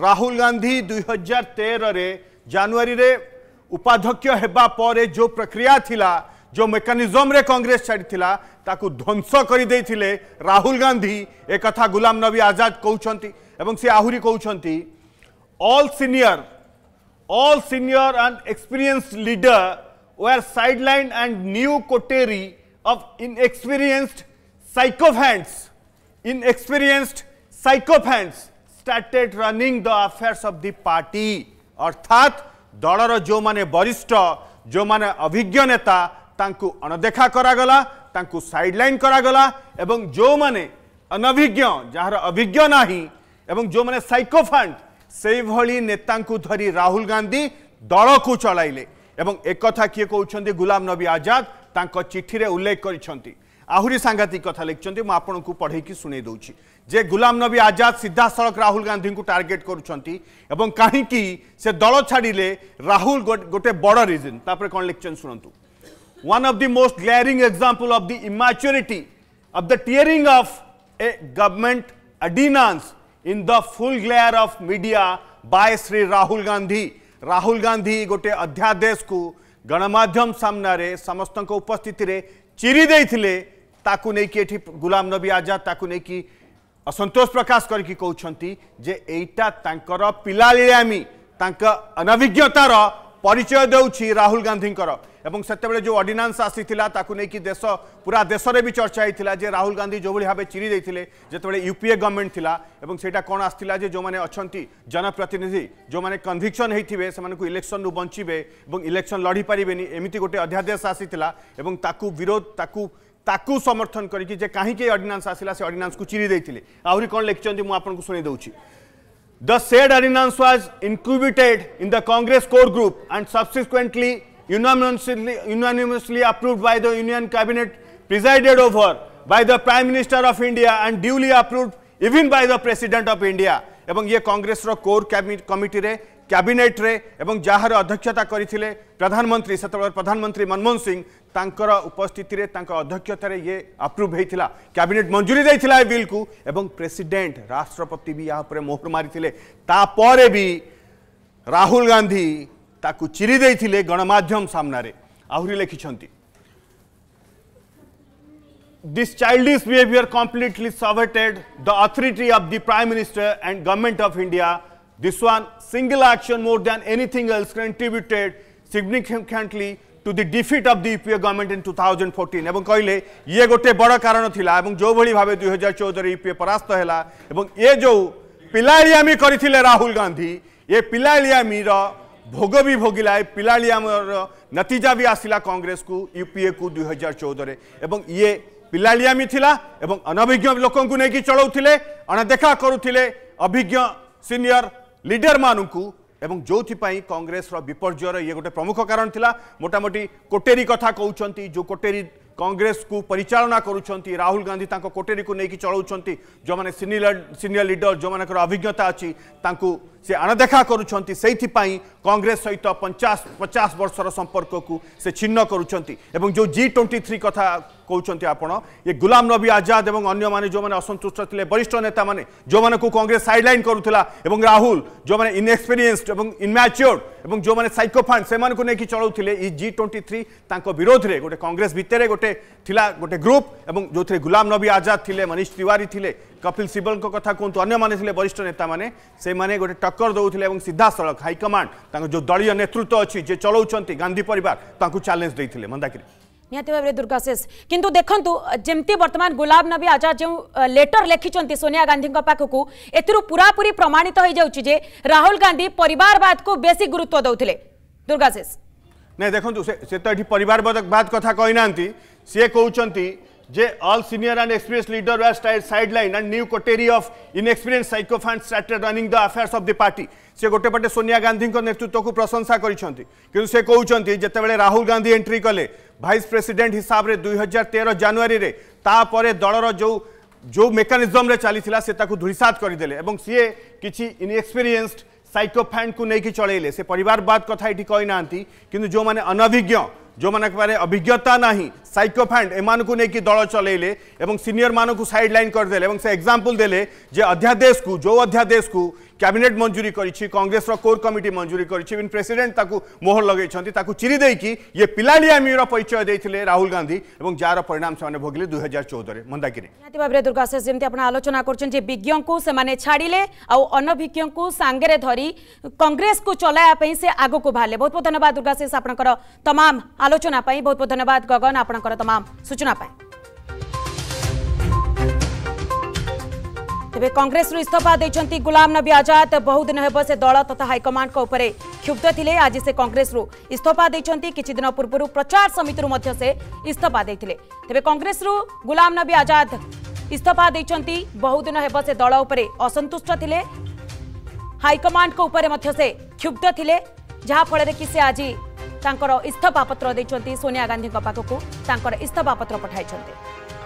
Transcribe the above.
राहुल गांधी दुई हजार तेरह में उपाध्यक्ष होगापर जो प्रक्रिया थिला जो मेकानिजम कांग्रेस छाड़ा ताकि ध्वंस करदे राहुल गांधी एक गुलाम नबी आजाद कौन सी आहरी कौन all senior all senior and experience leader were sideline and new coterie of of inexperienced sycophants inexperienced sycophants started running the affairs of the party अर्थात दलर जो माने वरिष्ठ जो माने अभिज्ञ नेता अणदेखा अनदेखा करागला तांकु करागला जो माने अनभिज्ञ जार अभिज्ञ ना एवं जो मैंने साइकोफांट से भली नेता धरी राहुल गांधी दल को चलाइले एक किए कहते गुलाम नबी आजाद तांको चिठी रे उल्लेख करिसेंती आहरी सांघातिक कथ लिखि मुझे आपको पढ़ई शुणई दौर जे गुलाम नबी आजाद सीधा सड़क राहुल गांधी को टार्गेट कर दल छाड़े राहुल गोटे बड़ रिजन तापर कौन लिखन शुणु one of the most glaring example of the immaturity of the tearing of a government ordinance in the full glare of media by Shri Rahul Gandhi Rahul Gandhi गोटे अध्यादेश को गणमाम सामने समस्त उपस्थित चिरी देते ताकु नहीं कि गुलाम नबी आजाद ताकु नहीं असंतोष प्रकाश करके कहते जे यहाँ पिलामी अनाभिज्ञतार परिचय देउची राहुल गांधी एवं से जो अर्डनान्स आसीला नहीं कि देश पूरा देश में भी चर्चा होता जे राहुल गांधी जो भाई भाव चिरी जितेबाला यूपीए गवर्नमेंट थी सहीटा कौन आसाला जो मैंने अच्छा जनप्रतिनिधि जो मैंने कन्भिक्शन होते हैं इलेक्शन रू बचे इलेक्शन लड़ी पारे एमती गोटे अध्यादेश आसाला विरोध ताकू ताकु समर्थन करी जे कहीं अर्डनान्स आसला से अर्डनान्स को चिरी देते आहरी कौन लिखिं मुझे शुणी दूसरी the said ordinance was incubated in the Congress core group and subsequently unanimously approve by the union cabinet presided over by the prime minister of India and duly approve even by the president of India एवं ये कांग्रेस रो core committee रे cabinet रे एवं जहाँ अध्यक्षता करते प्रधानमंत्री से प्रधानमंत्री मनमोहन सिंह तांकर उपस्थित अध्यक्षतार ये आप्रुव होता कैबिनेट मंजूरी देता है बिल को एवं प्रेसिडेंट राष्ट्रपति भी या पर मोहर मारी भी राहुल गांधी ताकु चिरी गणमाध्यम सामने आहरी लिखिंट this childish behaviour completely subverted the authority of the prime minister and government of India this one single action more than anything else contributed significantly to the defeat of the UPA government in 2014 এবং কইলে ইয়ে গোটে বড় কারণ থিলা এবং যেভাবে ভাবে 2014 রে UPA পরাস্ত হেলা এবং এ যে পিলালিয়ামি করিলে রাহুল গান্ধী এ পিলালিয়ামির ভোগ বি ভোগিলা এ পিলালিয়ামর নতিজা বি আসিলা কংগ্রেস কু ইউপিএ কু 2014 রে এবং ইয়ে পিলালিয়ামি থিলা এবং অনভিজ্ঞ লোকଙ୍କୁ নেকি চলাউଥିଲେ অনদেখা করুଥିଲେ অভিজ্ঞ সিনিয়র লিডর মানুকু અબં જોતિપાઈ કોંગ્રેસ ર વિપર્જ ર યે ગોટે પ્રમુખ કારણ થીલા મોટા મોટી કોટેરી કથા કૌચંતી જો કોટેરી કોંગ્રેસ કુ પરિચાલના કરુચંતી રાહુલ ગાંધી તાકો કોટેરી કુ નેકી ચલવુચંતી જો મને સિનિયર લીડર જો મને અભિજ્ઞતા આચી તાકો সে আণদেখা করছেন সেইপাই কংগ্রেস সহ পঞ্চাশ পচাশ বর্ষর সম্পর্ককে সে ছিন্ন করছেন এবং যে জি টোয়েন্টি থ্রি কথা কৌন আপনার এ গুলাম নবী আজাদ এবং অন্য মানে যে অসন্তুষ্ট লে বরিষ্ঠ নেতা মানে যে কংগ্রেস সাইডলাইন করুলা এবং রাহুল যে ইনএক্সপিরিয়েন্সড এবং ইনম্যাচিওর এবং যে সাইকোফান সে নেই চলাউলে এই জি টোয়েন্টি থ্রি তাঁর বিরোধে গোটে কংগ্রেস ভিতরে গোটে লা গোটে গ্রুপ এবং যে গুলাম নবী আজাদ লে মনীষ তিওয়ারি লে কপিল সিবলঙ্ কথা কুহতু অন্যমানে লে বরিষ্ঠ নেতা মানে সেইমানে গোটে টক্কর দৌলে এবং সিধা সড়ক হাইকমান্ড তাঁর যে দলীয় নেতৃত্ব অনেক যে চলাউছেন গান্ধী পরিবার তাঁকু চ্যালেঞ্জ দিয়ে মন্দাকি নিহতি ভাবে দুর্গাশেষ কিন্তু দেখুন যেমতি বর্তমান গুলাব নবী আজাদ যে লেটর লেখিছেন সোনিয়া গান্ধী পাখক এর পুরাপুরি প্রমাণিত হয়ে যাচ্ছে যে রাহুল গান্ধী পরিবারবাদ কু বেশি গুরুত্ব দৌলে দুর্গাশেষ না দেখুন সে তো এটি পরিবারবাদ কথা কই না সি কৌঁচ जे all senior and experience leader were line and new coterie coterie of inexperience sycophant started running the affairs of the party से गोटे पटे सोनिया गांधी नेतृत्व को प्रशंसा करूँ से कहते राहुल गांधी एंट्री कले भाइस प्रेसीडेट हिसाब से दुई हजार तेरह जानुरी में तापर दल जो जो मेकानिजम्रे चली से धूसात करदे और सीए कि इनएक्सपीरियड साइकोफैन को लेकिन चलते से परिवारवाद कथ ये कही ना कि जो मैंने अनभिज्ञ जो मैंने अभिज्ञता ना सैकोफैंड एम को लेकिन दल चलेले सिनियर मानक सैडलैन करदे और से एक्जामपल दे अध्यादेश को जो अध्यादेश को कैबिनेट मंजूरी करेस कोर कमिटी मंजूरी कर प्रेसीडेट मोहर लगे चिरीदे कि ये पिलाड़ियामीर परिचय देते राहुल गांधी और जार परिणाम से भोगले दुई हजार चौदह मंदाकिरी भाव में दुर्गा शेष जमी आलोचना करज्ञ को छाड़े आनभिज्ञ को सांगे धरी कंग्रेस को चलायापी से बाहर बहुत बहुत धन्यवाद दुर्गा शेष आप तमाम आलोचना बहुत बहुत धन्यवाद गगन आपण कर तमाम सूचना तेरे कंग्रेस इस्तफा देखते गुलाम नबी आजाद बहुदिन हे से दल तथा हाइकमाण क्षुब्ध थे आज से कंग्रेस इस्तीफा देखते दिन पूर्व प्रचार समिति से इस्तफा देते तेज कंग्रेस गुलाम नबी आजाद इस्तफा देखते बहुदिन हे से दल असंतुष्ट थे हाइकमांड से क्षुब्ध थे जहाँफल कि से आज ତାଙ୍କର ଇସ୍ତଫାପତ୍ର ଦେଇଛନ୍ତି ସୋନିଆ ଗାନ୍ଧୀଙ୍କ ପାଖକୁ ତାଙ୍କର ଇସ୍ତଫାପତ୍ର ପଠାଇଛନ୍ତି